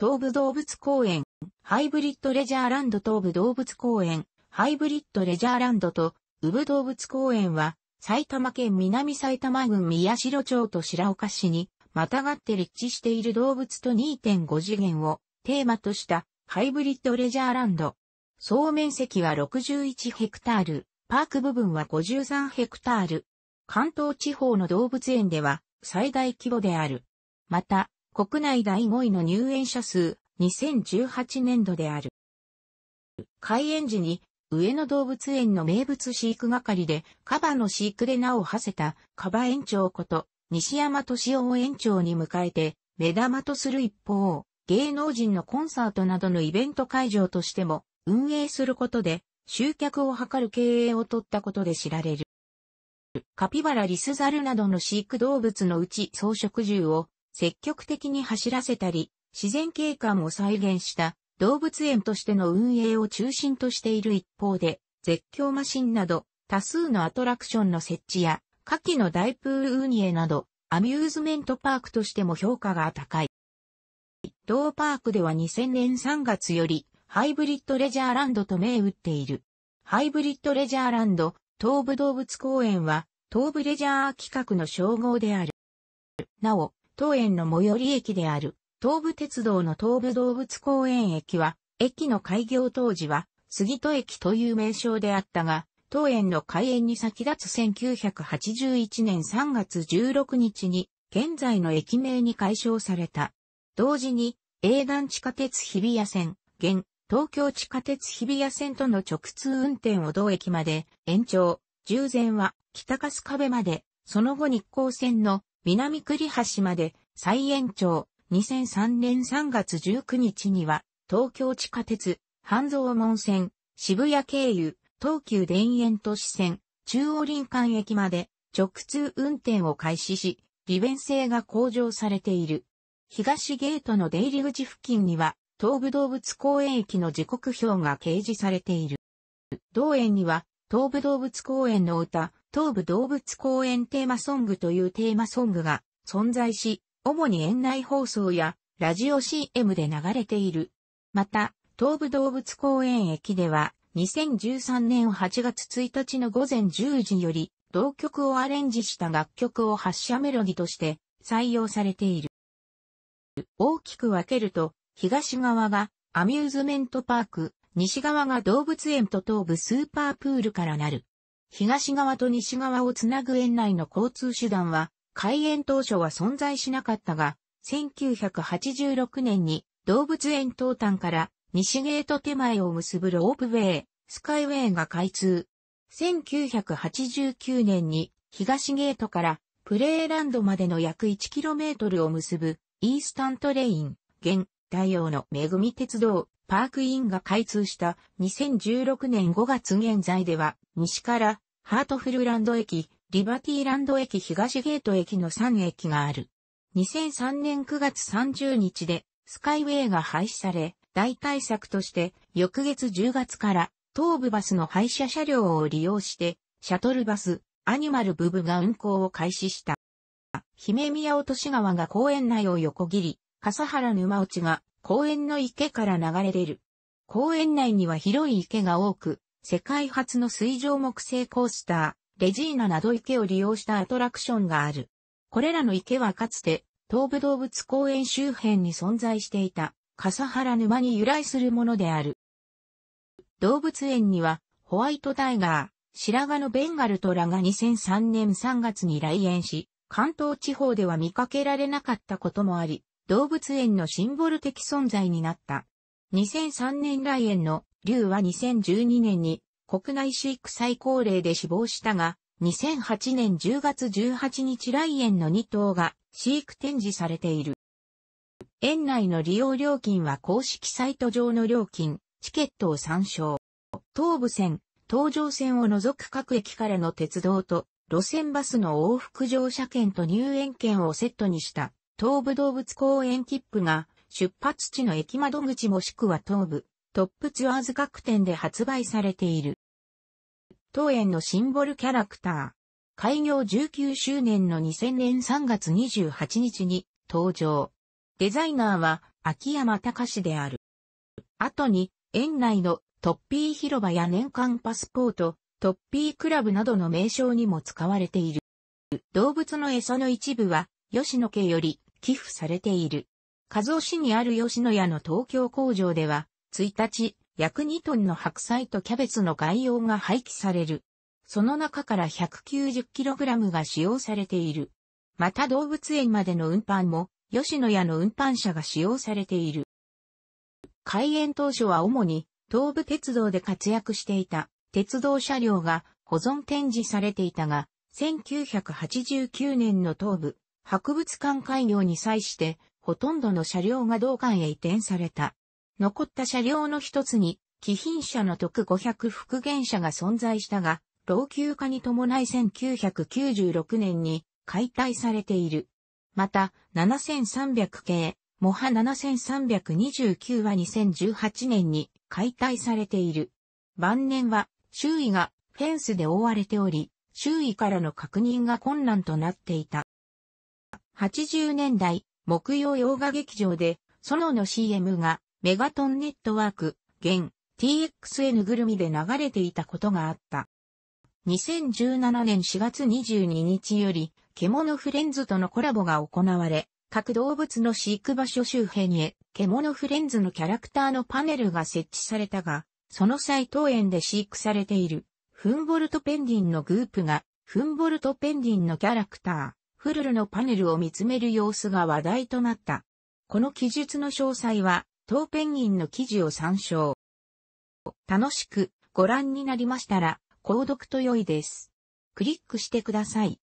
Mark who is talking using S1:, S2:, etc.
S1: 東武動物公園、ハイブリッドレジャーランド東武動物公園、ハイブリッドレジャーランドと、宇部動物公園は、埼玉県南埼玉郡宮代町と白岡市に、またがって立地している動物と2.5次元をテーマとしたハイブリッドレジャーランド。総面積は61ヘクタール、パーク部分は53ヘクタール。関東地方の動物園では最大規模である。また、国内第5位の入園者数、2018年度である。開園時に、上野動物園の名物飼育係で、カバの飼育で名を馳せた、カバ園長こと、西山敏夫園長に迎えて、目玉とする一方、芸能人のコンサートなどのイベント会場としても、運営することで、集客を図る経営を取ったことで知られる。カピバラリスザルなどの飼育動物のうち草食獣を積極的に走らせたり、自然景観を再現した動物園としての運営を中心としている一方で、絶叫マシンなど多数のアトラクションの設置や、夏季の大プール運営など、アミューズメントパークとしても評価が高い。同パークでは2000年3月より、ハイブリッドレジャーランドと銘打っている。ハイブリッドレジャーランド、東武動物公園は、東武レジャー企画の称号である。なお、東園の最寄り駅である、東武鉄道の東武動物公園駅は、駅の開業当時は、杉戸駅という名称であったが、東園の開園に先立つ1981年3月16日に、現在の駅名に解消された。同時に、営団地下鉄日比谷線、現、東京地下鉄日比谷線との直通運転を同駅まで延長、従前は北かす壁まで、その後日光線の南栗橋まで再延長、2003年3月19日には、東京地下鉄、半蔵門線、渋谷経由、東急田園都市線、中央林間駅まで直通運転を開始し、利便性が向上されている。東ゲートの出入り口付近には、東武動物公園駅の時刻表が掲示されている。同園には、東武動物公園の歌、東武動物公園テーマソングというテーマソングが存在し、主に園内放送やラジオ CM で流れている。また、東武動物公園駅では、2013年8月1日の午前10時より、同曲をアレンジした楽曲を発射メロディとして採用されている。大きく分けると、東側がアミューズメントパーク、西側が動物園と東部スーパープールからなる。東側と西側をつなぐ園内の交通手段は、開園当初は存在しなかったが、1986年に動物園東端から西ゲート手前を結ぶロープウェイ、スカイウェイが開通。1989年に東ゲートからプレーランドまでの約 1km を結ぶイースタントレイン、現、太陽の恵み鉄道パークインが開通した2016年5月現在では、西からハートフルランド駅、リバティランド駅東ゲート駅の3駅がある。2003年9月30日でスカイウェイが廃止され、大対策として翌月10月から東部バスの廃車車両を利用してシャトルバスアニマルブブが運行を開始した。姫宮落川が公園内を横切り、笠原沼落ちが公園の池から流れ出る。公園内には広い池が多く、世界初の水上木製コースター、レジーナなど池を利用したアトラクションがある。これらの池はかつて、東武動物公園周辺に存在していた、笠原沼に由来するものである。動物園には、ホワイトタイガー、白髪のベンガルトラが2003年3月に来園し、関東地方では見かけられなかったこともあり、動物園のシンボル的存在になった。2003年来園の竜は2012年に国内飼育最高齢で死亡したが、2008年10月18日来園の2頭が飼育展示されている。園内の利用料金は公式サイト上の料金、チケットを参照。東武線、東上線を除く各駅からの鉄道と路線バスの往復乗車券と入園券をセットにした東武動物公園切符が出発地の駅窓口もしくは東武トップツアーズ各店で発売されている。当園のシンボルキャラクター。開業19周年の2000年3月28日に登場。デザイナーは秋山隆である。後に園内のトッピー広場や年間パスポート、トッピークラブなどの名称にも使われている。動物の餌の一部は吉野家より寄付されている。和尾市にある吉野家の東京工場では、1日、約2トンの白菜とキャベツの概要が廃棄される。その中から 190kg が使用されている。また動物園までの運搬も、吉野家の運搬車が使用されている。開園当初は主に東武鉄道で活躍していた鉄道車両が保存展示されていたが、1989年の東武博物館開業に際して、ほとんどの車両が同館へ移転された。残った車両の一つに、貴賓車の特500復元車が存在したが、老朽化に伴い1996年に解体されている。また、7300系、モハ7329は2018年に解体されている。晩年は周囲がフェンスで覆われており、周囲からの確認が困難となっていた。80年代、木曜洋画劇場で、ソノの CM が、メガトンネットワーク、現、TXN ぐるみで流れていたことがあった。2017年4月22日より、獣フレンズとのコラボが行われ、各動物の飼育場所周辺へ、獣フレンズのキャラクターのパネルが設置されたが、その際当園で飼育されている、フンボルトペンディンのグープが、フンボルトペンディンのキャラクター。フルルのパネルを見つめる様子が話題となった。この記述の詳細は、当ペンギンの記事を参照。楽しくご覧になりましたら、購読と良いです。クリックしてください。